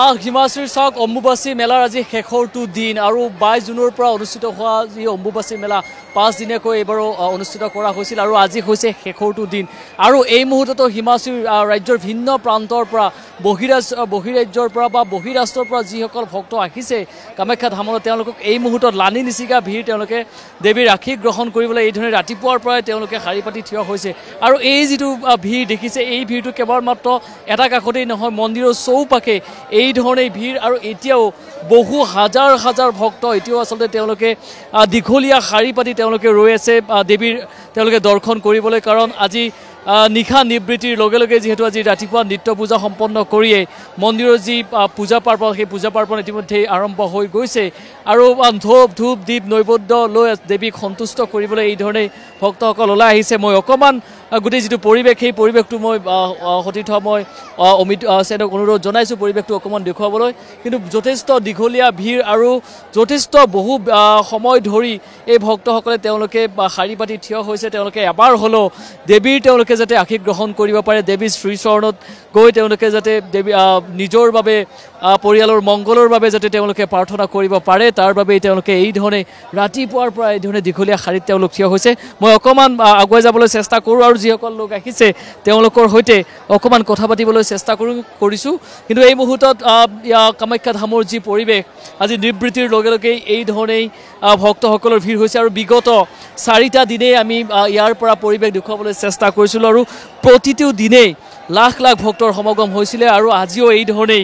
আহ হিমাচল চাওক অম্বুবাচী মেলাৰ আজি শেষৰটো দিন আৰু বাইছ জুনৰ পৰা অনুষ্ঠিত হোৱা যি অম্বুবাচী মেলা পাঁচদিনীয়াকৈ এইবাৰো অনুষ্ঠিত কৰা হৈছিল আৰু আজি হৈছে শেষৰটো দিন আৰু এই মুহূৰ্ততো হিমাচীৰ ৰাজ্যৰ ভিন্ন প্ৰান্তৰ পৰা বহিৰাজ বহিৰাজ্যৰ পৰা বা বহিৰাষ্ট্ৰৰ পৰা যিসকল ভক্ত আহিছে কামাখ্যা ধামলৈ তেওঁলোকক এই মুহূৰ্তত লানি নিচিকা ভিৰ তেওঁলোকে দেৱীৰ ৰাখি গ্ৰহণ কৰিবলৈ এইধৰণে ৰাতিপুৱাৰ পৰাই তেওঁলোকে শাৰী পাতি থিয় হৈছে আৰু এই যিটো ভিৰ দেখিছে এই ভিৰটো কেৱল মাত্ৰ এটা কাষতেই নহয় মন্দিৰৰ চৌপাশে এইধৰণেই ভিৰ আৰু এতিয়াও বহু হাজাৰ হাজাৰ ভক্ত এতিয়াও আচলতে তেওঁলোকে দীঘলীয়া শাৰী পাতি তেওঁলোকে ৰৈ আছে দেৱীৰ তেওঁলোকে দৰ্শন কৰিবলৈ কাৰণ আজি নিশা নিবৃত্তিৰ লগে লগে যিহেতু আজি ৰাতিপুৱা নৃত্য পূজা সম্পন্ন কৰিয়েই মন্দিৰৰ যি পূজা পাৰ্বণ সেই পূজা পাৰ্বণ ইতিমধ্যেই আৰম্ভ হৈ গৈছে আৰু ধূপ ধূপ দ্বীপ নৈবদ্য লৈ দেৱীক সন্তুষ্ট কৰিবলৈ এইধৰণেই ভক্তসকল ওলাই আহিছে মই অকণমান গোটেই যিটো পৰিৱেশ সেই পৰিৱেশটো মই সতীৰ্থ মই অমিত চেনক অনুৰোধ জনাইছোঁ পৰিৱেশটো অকণমান দেখুৱাবলৈ কিন্তু যথেষ্ট দীঘলীয়া ভিৰ আৰু যথেষ্ট বহু সময় ধৰি এই ভক্তসকলে তেওঁলোকে শাৰী পাতি থিয় হৈছে তেওঁলোকে এবাৰ হ'লেও দেৱীৰ তেওঁলোকে যাতে আশীষ গ্ৰহণ কৰিব পাৰে দেৱীৰ শ্ৰীচৰণত গৈ তেওঁলোকে যাতে দেৱী নিজৰ বাবে পৰিয়ালৰ মংগলৰ বাবে যাতে তেওঁলোকে প্ৰাৰ্থনা কৰিব পাৰে তাৰ বাবেই তেওঁলোকে এইধৰণে ৰাতিপুৱাৰ পৰা এইধৰণে দীঘলীয়া শাৰীত তেওঁলোক থিয় হৈছে মই অকণমান আগুৱাই যাবলৈ চেষ্টা কৰোঁ আৰু যিসকল লোক আহিছে তেওঁলোকৰ সৈতে অকণমান কথা পাতিবলৈ চেষ্টা কৰোঁ কৰিছোঁ কিন্তু এই মুহূৰ্তত কামাখ্যা ধামৰ যি পৰিৱেশ আজি নিবৃত্তিৰ লগে লগে এই ধৰণেই ভক্তসকলৰ ভিৰ হৈছে আৰু বিগত চাৰিটা দিনেই আমি ইয়াৰ পৰা পৰিৱেশ দেখুৱাবলৈ চেষ্টা কৰিছিলোঁ আৰু প্ৰতিটো দিনেই লাখ লাখ ভক্তৰ সমাগম হৈছিলে আৰু আজিও এই ধৰণেই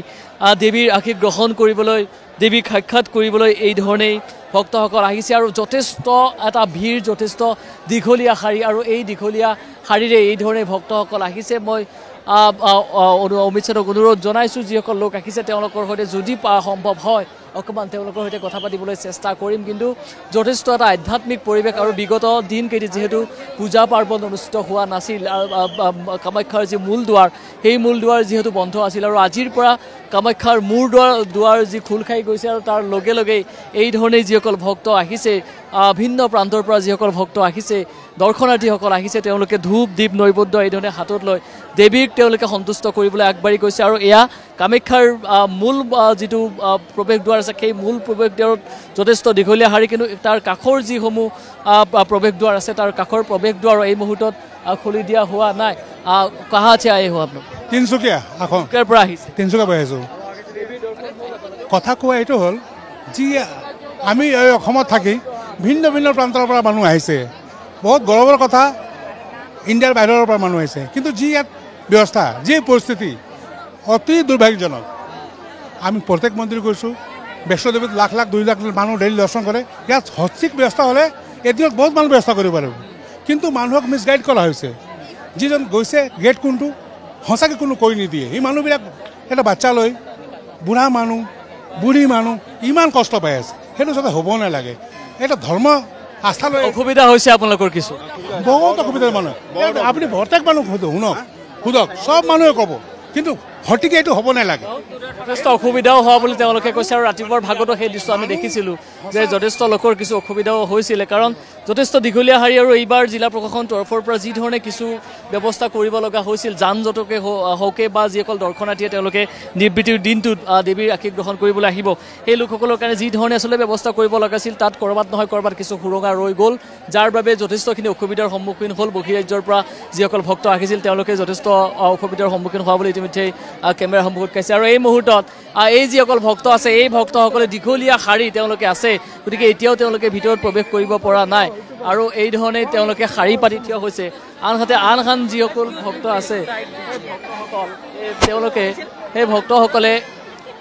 দেৱীৰ আশীষ গ্ৰহণ কৰিবলৈ দেৱীক সাক্ষাৎ কৰিবলৈ এই ধৰণেই ভক্তসকল আহিছে আৰু যথেষ্ট এটা ভিৰ যথেষ্ট দীঘলীয়া শাৰী আৰু এই দীঘলীয়া শাৰীৰে এইধৰণে ভক্তসকল আহিছে মই অমিত শ্বাহক অনুৰোধ জনাইছোঁ যিসকল লোক আহিছে তেওঁলোকৰ সৈতে যদি পা সম্ভৱ হয় অকণমান তেওঁলোকৰ সৈতে কথা পাতিবলৈ চেষ্টা কৰিম কিন্তু যথেষ্ট এটা আধ্যাত্মিক পৰিৱেশ আৰু বিগত দিনকেইটি যিহেতু পূজা পাৰ্বণ অনুষ্ঠিত হোৱা নাছিল কামাখ্যাৰ যি মূল দুৱাৰ সেই মূল দুৱাৰ যিহেতু বন্ধ আছিল আৰু আজিৰ পৰা কামাখ্যাৰ মূৰ দুৱাৰ দুৱাৰ যি খোল খাই গৈছে আৰু তাৰ লগে লগেই এই ধৰণেই যিসকল ভক্ত আহিছে ভিন্ন প্ৰান্তৰ পৰা যিসকল ভক্ত আহিছে দৰ্শনাৰ্থীসকল আহিছে তেওঁলোকে ধূপ দ্বীপ নৈবদ্য এইধৰণে হাতত লৈ দেৱীক তেওঁলোকে সন্তুষ্ট কৰিবলৈ আগবাঢ়ি গৈছে আৰু এয়া কামাখ্যাৰ মূল যিটো প্ৰৱেশ দুৱাৰ দুৱাৰ আছে সেই মূল প্ৰৱেশ প্ৰৱেশদ্বাৰত যথেষ্ট দীঘলীয়া শাৰী কিন্তু তাৰ কাষৰ যিসমূহ দুৱাৰ আছে তাৰ কাষৰ প্ৰৱেশ দুৱাৰ এই মুহূৰ্তত খুলি দিয়া হোৱা নাই কাহা আছে আহিছোঁ আপোনাৰ তিনিচুকীয়াৰ পৰা আহিছে তিনিচুকীয়াৰ পৰা আহিছোঁ কথা কোৱা এইটো হ'ল যি আমি এই অসমত থাকি ভিন্ন ভিন্ন প্ৰান্তৰ পৰা মানুহ আহিছে বহুত গৌৰৱৰ কথা ইণ্ডিয়াৰ বাহিৰৰ পৰা মানুহ আহিছে কিন্তু যি ইয়াত ব্যৱস্থা যি পৰিস্থিতি অতি দুৰ্ভাগ্যজনক আমি প্ৰত্যেক মন্ত্ৰী কৈছোঁ বৈষ্ণদেৱীত লাখ লাখ দুই লাখ মানুহ ডেইলি দৰ্শন কৰে ইয়াত সঠিক ব্যৱস্থা হ'লে এদিনত বহুত মানুহ ব্যৱস্থা কৰিব পাৰিব কিন্তু মানুহক মিছগাইড কৰা হৈছে যিজন গৈছে গেট কোনটো সঁচাকৈ কোনো কৈ নিদিয়ে সেই মানুহবিলাক এটা বাচ্চা লৈ বুঢ়া মানুহ বুঢ়ী মানুহ ইমান কষ্ট পাই আছে সেইটো যাতে হ'ব নালাগে এটা ধৰ্ম আস্থা লৈ অসুবিধা হৈছে আপোনালোকৰ কিছু বহুত অসুবিধা মানুহ আপুনি প্ৰত্যেক মানুহ শুনক সোধক চব মানুহে ক'ব কিন্তু হতিকে এইটো হ'ব নালাগে যথেষ্ট অসুবিধাও হোৱা বুলি তেওঁলোকে কৈছে আৰু ৰাতিপুৱাৰ ভাগতো সেই দৃশ্য আমি দেখিছিলোঁ যে যথেষ্ট লোকৰ কিছু অসুবিধাও হৈছিলে কাৰণ যথেষ্ট দীঘলীয়া শাৰী আৰু এইবাৰ জিলা প্ৰশাসন তৰফৰ পৰা যিধৰণে কিছু ব্যৱস্থা কৰিব লগা হৈছিল যান জঁটকে হওকে বা যিসকল দৰ্শনাৰ্থীয়ে তেওঁলোকে দেৱীটিৰ দিনটোত দেৱীৰ আশীষ গ্ৰহণ কৰিবলৈ আহিব সেই লোকসকলৰ কাৰণে যি ধৰণে আচলতে ব্যৱস্থা কৰিব লগা লগাছিল তাত ক'ৰবাত নহয় ক'ৰবাত কিছু সুৰঙা ৰৈ গ'ল যাৰ বাবে যথেষ্টখিনি অসুবিধাৰ সন্মুখীন হ'ল বহিৰাজ্যৰ পৰা যিসকল ভক্ত আহিছিল তেওঁলোকে যথেষ্ট অসুবিধাৰ সন্মুখীন হোৱা বুলি ইতিমধ্যে কেমেৰা সন্মুখত খাইছে আৰু এই মুহূৰ্তত এই যিসকল ভক্ত আছে এই ভক্তসকলে দীঘলীয়া শাৰী তেওঁলোকে আছে গতিকে এতিয়াও তেওঁলোকে ভিতৰত প্ৰৱেশ কৰিব পৰা নাই আৰু এই ধৰণে তেওঁলোকে শাৰী পাতি থিয় হৈছে আনহাতে আন আন যিসকল ভক্ত আছে ভক্তসকল তেওঁলোকে সেই ভক্তসকলে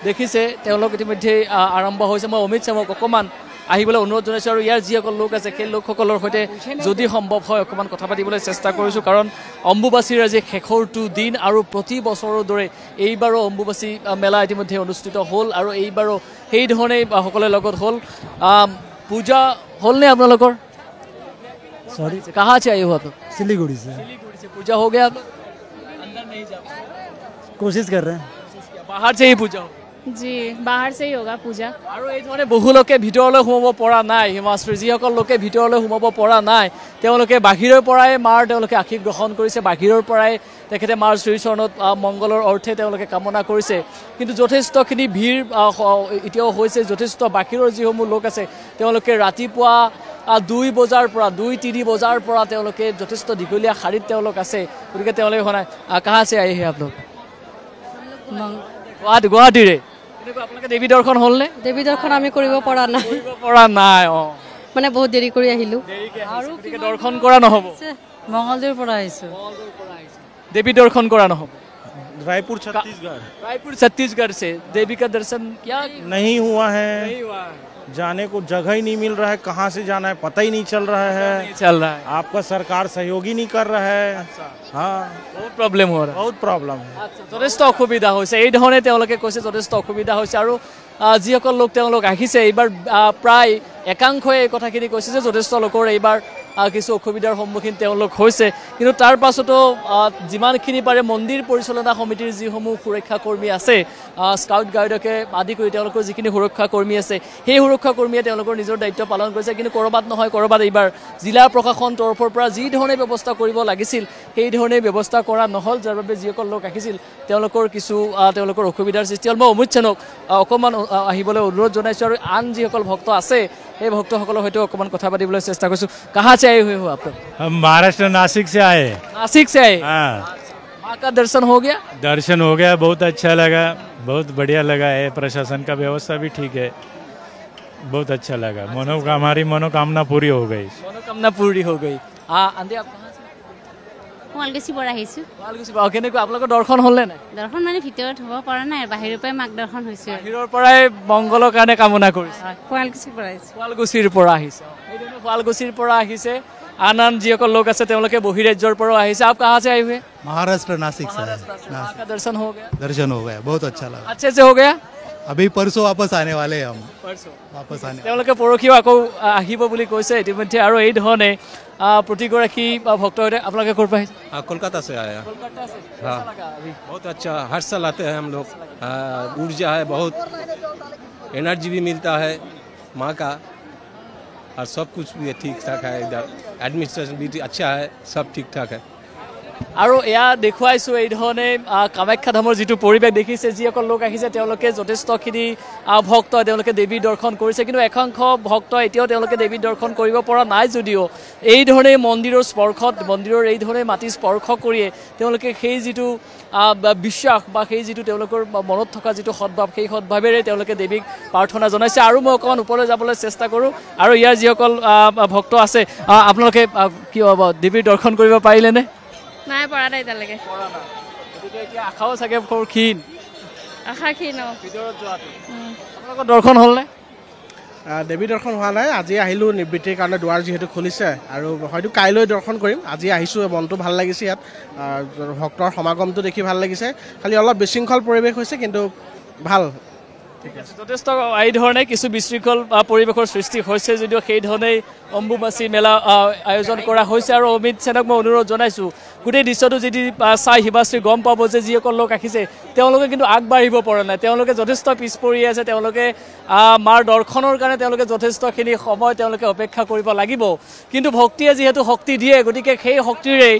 দেখিছে তেওঁলোক ইতিমধ্যে আৰম্ভ হৈছে মই অমিত শ্যামক অকণমান আহিবলৈ অনুৰোধ জনাইছোঁ আৰু ইয়াৰ যিসকল লোক আছে সেই লোকসকলৰ সৈতে যদি সম্ভৱ হয় অকণমান কথা পাতিবলৈ চেষ্টা কৰিছোঁ কাৰণ অম্বুবাচীৰ আজি শেষৰটো দিন আৰু প্ৰতি বছৰৰ দৰে এইবাৰো অম্বুবাচী মেলা ইতিমধ্যে অনুষ্ঠিত হ'ল আৰু এইবাৰো সেইধৰণেই সকলোৰে লগত হ'ল পূজা হ'লনে আপোনালোকৰ পূজা হ'ল জী বাহিৰতেই হগা পূজা আৰু এই মানে বহু লোকে ভিতৰলৈ সোমাব পৰা নাই হিমাশ্ৰী জি সকল লোকে ভিতৰলৈ সোমাব পৰা নাই তেওঁলোকে বাহিৰৰ পৰাই মাৰ তেওঁলোকে আশীৰ গ্ৰহণ কৰিছে বাহিৰৰ পৰাই তেখেতে মাৰ শ্ৰীচৰণত মংগলৰ অৰ্থে তেওঁলোকে কামনা কৰিছে কিন্তু যথেষ্টখিনি ভিৰ এতিয়াও হৈছে যথেষ্ট বাহিৰৰ যিসমূহ লোক আছে তেওঁলোকে ৰাতিপুৱা দুই বজাৰ পৰা দুই তিনি বজাৰ পৰা তেওঁলোকে যথেষ্ট দীঘলীয়া শাৰীত তেওঁলোক আছে গতিকে তেওঁলোকে কাহ আছে আহিহে আপোনালোক গুৱাহাটীৰে দেৱী দৰ্শন হ'লনে দেৱী দৰ্শন আমি কৰিব পৰা নাই পৰা নাই অঁ মানে বহুত দেৰি কৰি আহিলোঁ আৰু দৰ্শন কৰা নহ'ব মঙলদৈৰ পৰা আহিছোঁ দেৱী দৰ্শন কৰা নহ'ব ৰায়পুৰ ছত্তীশগড় ৰায়পুৰ ছত্তীশগড় দেৱী কা দৰ্শন কিয় নহয় হোৱা হে जाने को जगह ही नहीं मिल रहा है कहाँ से जाना है पता ही नहीं चल रहा है चल रहा है आपका सरकार सहयोगी नहीं कर रहा है अच्छा। हाँ। बहुत प्रॉब्लम हो रहा है बहुत प्रॉब्लम है जथेष असुविधा ये कैसे जथेष असुविधा और जिस लोक आबार प्राय एक कथाखि कैसे जथेष लोकर কিছু অসুবিধাৰ সন্মুখীন তেওঁলোক হৈছে কিন্তু তাৰ পাছতো যিমানখিনি পাৰে মন্দিৰ পৰিচালনা সমিতিৰ যিসমূহ সুৰক্ষা কৰ্মী আছে স্কাউট গাইডকে আদি কৰি তেওঁলোকৰ যিখিনি সুৰক্ষা কৰ্মী আছে সেই সুৰক্ষা কৰ্মীয়ে তেওঁলোকৰ নিজৰ দায়িত্ব পালন কৰিছে কিন্তু ক'ৰবাত নহয় ক'ৰবাত এইবাৰ জিলা প্ৰশাসন তৰফৰ পৰা যিধৰণে ব্যৱস্থা কৰিব লাগিছিল সেই ধৰণে ব্যৱস্থা কৰা নহ'ল যাৰ বাবে যিসকল লোক আহিছিল তেওঁলোকৰ কিছু তেওঁলোকৰ অসুবিধাৰ সৃষ্টি হ'ল মই অমিত চেনক অকণমান আহিবলৈ অনুৰোধ জনাইছোঁ আৰু আন যিসকল ভক্ত আছে সেই ভক্তসকলৰ সৈতে অকণমান কথা পাতিবলৈ চেষ্টা কৰিছোঁ কাহা চে আয়ে হৈ আপ মহাৰাষ্ট্ৰ নাসিক চে আয়ে নাসিক চে আয়ে माँ का दर्शन हो गया दर्शन हो गया बहुत अच्छा लगा बहुत बढ़िया लगा है प्रशासन का व्यवस्था भी ठीक है बहुत अच्छा लगा अच्छा, मनोकाम अच्छा। हमारी मनोकामना पूरी हो गई मनोकामना पूरी हो गई हाँ आंधी आप শুৱালকুচি পৰা আহিছো আপোনালোকৰ দৰ্শন হ'লনে দৰ্শন মানে ভিতৰত হ'ব পৰা নাই বাহিৰৰ পৰাই মাক দৰ্শন হৈছো বাহিৰৰ পৰাই মংগলৰ কাৰণে কামনা কৰিছো শুৱালকুচিৰ পৰা আহিছো শুৱালকুচিৰ পৰা আহিছো সেইদিনা শুৱালকুচিৰ পৰা আহিছে আন আন যিসকল লোক আছে তেওঁলোকে বহিৰাজ্যৰ পৰাও আহিছে আপ কাহা আছে আহিছে মহাৰাষ্ট্ৰ নাছিক দৰ্শন হ'ব দৰ্শন হ'ব বহুত আচ্ছা লাগে আচ্ছা আচ্ছা হ'ব अभी परसों वापस आने वाले हैं हम परसों वापस आने আনে তেওঁলোকে পৰহিও আকৌ আহিব বুলি কৈছে ইতিমধ্যে আৰু এই ধৰণে প্ৰতিগৰাকী ভক্ত সৈতে আপোনালোকে ক'ৰ পৰা আহিছে कोलकाता से आया कोलकाता से हाँ बहुत अच्छा हर साल आते हैं हम लोग ऊर्जा है बहुत एनर्जी भी मिलता है माँ का और सब कुछ भी ठीक ठाक है इधर एडमिनिस्ट्रेशन भी अच्छा है सब ठीक ठाक है আৰু এয়া দেখুৱাইছোঁ এইধৰণে কামাখ্যা ধামৰ যিটো পৰিৱেশ দেখিছে যিসকল লোক আহিছে তেওঁলোকে যথেষ্টখিনি ভক্ত তেওঁলোকে দেৱীৰ দৰ্শন কৰিছে কিন্তু একাংশ ভক্ত এতিয়াও তেওঁলোকে দেৱীৰ দৰ্শন কৰিব পৰা নাই যদিও এইধৰণে মন্দিৰৰ স্পৰ্শত মন্দিৰৰ এইধৰণে মাটি স্পৰ্শ কৰিয়ে তেওঁলোকে সেই যিটো বিশ্বাস বা সেই যিটো তেওঁলোকৰ মনত থকা যিটো সদ্ভাৱ সেই সদভাৱেৰে তেওঁলোকে দেৱীক প্ৰাৰ্থনা জনাইছে আৰু মই অকণমান ওপৰলৈ যাবলৈ চেষ্টা কৰোঁ আৰু ইয়াৰ যিসকল ভক্ত আছে আপোনালোকে কি হ'ব দেৱীৰ দৰ্শন কৰিব পাৰিলেনে নাই পৰা নাই তালৈকে আশাও চাগে বৰ ক্ষীণ আশা দেৱী দৰ্শন হোৱা নাই আজি আহিলোঁ নিবৃত্তিৰ কাৰণে দুৱাৰ যিহেতু খুলিছে আৰু হয়তো কাইলৈ দৰ্শন কৰিম আজি আহিছোঁ মনটো ভাল লাগিছে ইয়াত ভক্তৰ সমাগমটো দেখি ভাল লাগিছে খালী অলপ বিশৃংখল পৰিৱেশ হৈছে কিন্তু ভাল যথেষ্ট এই ধৰণে কিছু বিশৃংখল পৰিৱেশৰ সৃষ্টি হৈছে যদিও সেই ধৰণেই অম্বুবাচী মেলা আয়োজন কৰা হৈছে আৰু অমিত সেনক মই অনুৰোধ জনাইছোঁ গোটেই দৃশ্যটো যদি চাই শিৱাশ্ৰী গম পাব যে যিসকল লোক আহিছে তেওঁলোকে কিন্তু আগবাঢ়িব পৰা নাই তেওঁলোকে যথেষ্ট পিছ পৰি আছে তেওঁলোকে মাৰ দৰ্শনৰ কাৰণে তেওঁলোকে যথেষ্টখিনি সময় তেওঁলোকে অপেক্ষা কৰিব লাগিব কিন্তু ভক্তিয়ে যিহেতু শক্তি দিয়ে গতিকে সেই শক্তিৰেই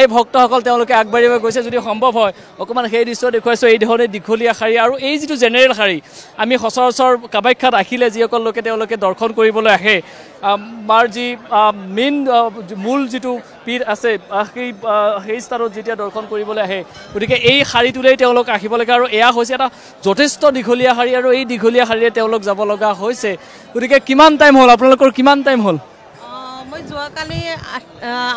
এই ভক্তসকল তেওঁলোকে আগবাঢ়িব গৈছে যদি সম্ভৱ হয় অকণমান সেই দৃশ্য দেখুৱাইছোঁ এই ধৰণে দীঘলীয়া শাৰী আৰু এই যিটো জেনেৰেল শাৰী আমি সচৰাচৰ কামাখ্যাত আহিলে যিসকল লোকে তেওঁলোকে দৰ্শন কৰিবলৈ আহে আমাৰ যি মেইন মূল যিটো পীঠ আছে সেই সেই স্থানত যেতিয়া দৰ্শন কৰিবলৈ আহে গতিকে এই শাৰীটোলৈ তেওঁলোক আহিব লাগে আৰু এয়া হৈছে এটা যথেষ্ট দীঘলীয়া শাৰী আৰু এই দীঘলীয়া শাৰীৰে তেওঁলোক যাব লগা হৈছে গতিকে কিমান টাইম হ'ল আপোনালোকৰ কিমান টাইম হ'ল মই যোৱাকালি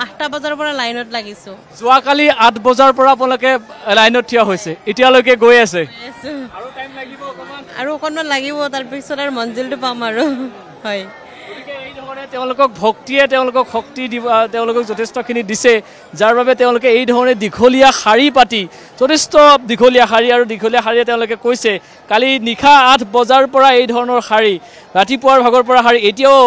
আঠটা বজাৰ পৰা লাইনত লাগিছোঁ যোৱাকালি আঠ বজাৰ পৰা আপোনালোকে লাইনত থিয় হৈছে এতিয়ালৈকে গৈ আছে আৰু অকণমান লাগিব তাৰপিছত আৰু মঞ্জিলটো পাম আৰু হয় তেওঁলোকক ভক্তিয়ে তেওঁলোকক শক্তি দিব তেওঁলোকক যথেষ্টখিনি দিছে যাৰ বাবে তেওঁলোকে এই ধৰণে দীঘলীয়া শাৰী পাতি যথেষ্ট দীঘলীয়া শাৰী আৰু দীঘলীয়া শাৰীয়ে তেওঁলোকে কৈছে কালি নিশা আঠ বজাৰ পৰা এই ধৰণৰ শাৰী ৰাতিপুৱাৰ ভাগৰ পৰা শাৰী এতিয়াও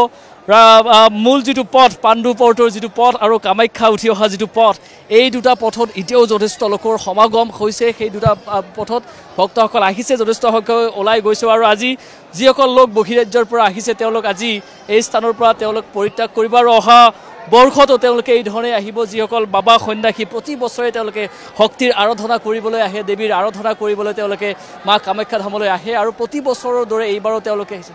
মূল যিটো পথ পাণ্ডু পৰ্টৰ যিটো পথ আৰু কামাখ্যা উঠি অহা যিটো পথ এই দুটা পথত এতিয়াও যথেষ্ট লোকৰ সমাগম হৈছে সেই দুটা পথত ভক্তসকল আহিছে যথেষ্ট সংখ্যক ওলাই গৈছে আৰু আজি যিসকল লোক বহিৰাজ্যৰ পৰা আহিছে তেওঁলোক আজি এই স্থানৰ পৰা তেওঁলোক পৰিত্যাগ কৰিব আৰু অহা বৰ্ষতো তেওঁলোকে এইধৰণে আহিব যিসকল বাবা সন্ন্যাসী প্ৰতি বছৰে তেওঁলোকে শক্তিৰ আৰাধনা কৰিবলৈ আহে দেৱীৰ আৰাধনা কৰিবলৈ তেওঁলোকে মা কামাখ্যা ধামলৈ আহে আৰু প্ৰতি বছৰৰ দৰে এইবাৰো তেওঁলোকে আহিছে